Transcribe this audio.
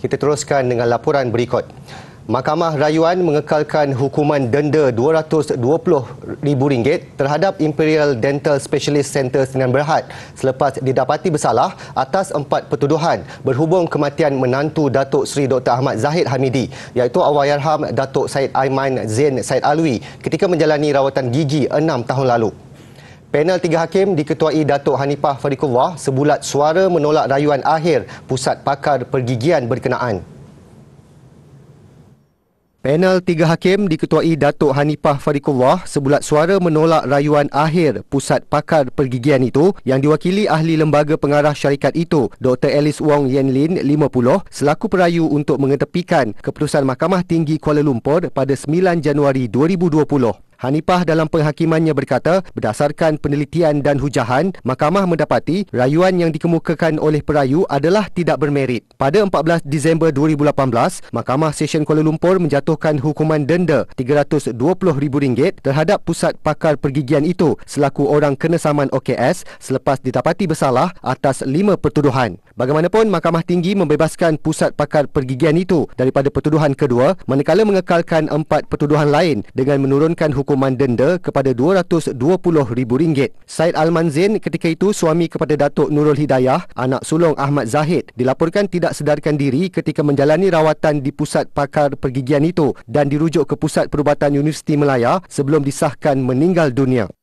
Kita teruskan dengan laporan berikut. Mahkamah Rayuan mengekalkan hukuman denda RM220,000 terhadap Imperial Dental Specialist Center Sinan Berhad selepas didapati bersalah atas empat pertuduhan berhubung kematian menantu Datuk Seri Dr. Ahmad Zahid Hamidi iaitu Awayarham Datuk Syed Aiman Zain Syed Alwi ketika menjalani rawatan gigi enam tahun lalu. Panel tiga hakim diketuai Datuk Hanifah Farikullah sebulat suara menolak rayuan akhir Pusat Pakar Pergigian berkenaan. Panel tiga hakim diketuai Datuk Hanifah Farikullah sebulat suara menolak rayuan akhir Pusat Pakar Pergigian itu yang diwakili ahli lembaga pengarah syarikat itu Dr. Alice Wong Yen Lin 50 selaku perayu untuk mengetepikan keputusan Mahkamah Tinggi Kuala Lumpur pada 9 Januari 2020. Hanipah dalam penghakimannya berkata, berdasarkan penelitian dan hujahan, mahkamah mendapati rayuan yang dikemukakan oleh perayu adalah tidak bermerit. Pada 14 Disember 2018, Mahkamah Sesyen Kuala Lumpur menjatuhkan hukuman denda RM320,000 terhadap pusat pakar pergigian itu selaku orang kena saman OKS selepas didapati bersalah atas lima pertuduhan. Bagaimanapun, Mahkamah Tinggi membebaskan pusat pakar pergigian itu daripada pertuduhan kedua manakala mengekalkan empat pertuduhan lain dengan menurunkan hukuman denda kepada RM220,000. Said Alman Zain ketika itu suami kepada Datuk Nurul Hidayah, anak sulung Ahmad Zahid dilaporkan tidak sedarkan diri ketika menjalani rawatan di pusat pakar pergigian itu dan dirujuk ke pusat perubatan Universiti Melaya sebelum disahkan meninggal dunia.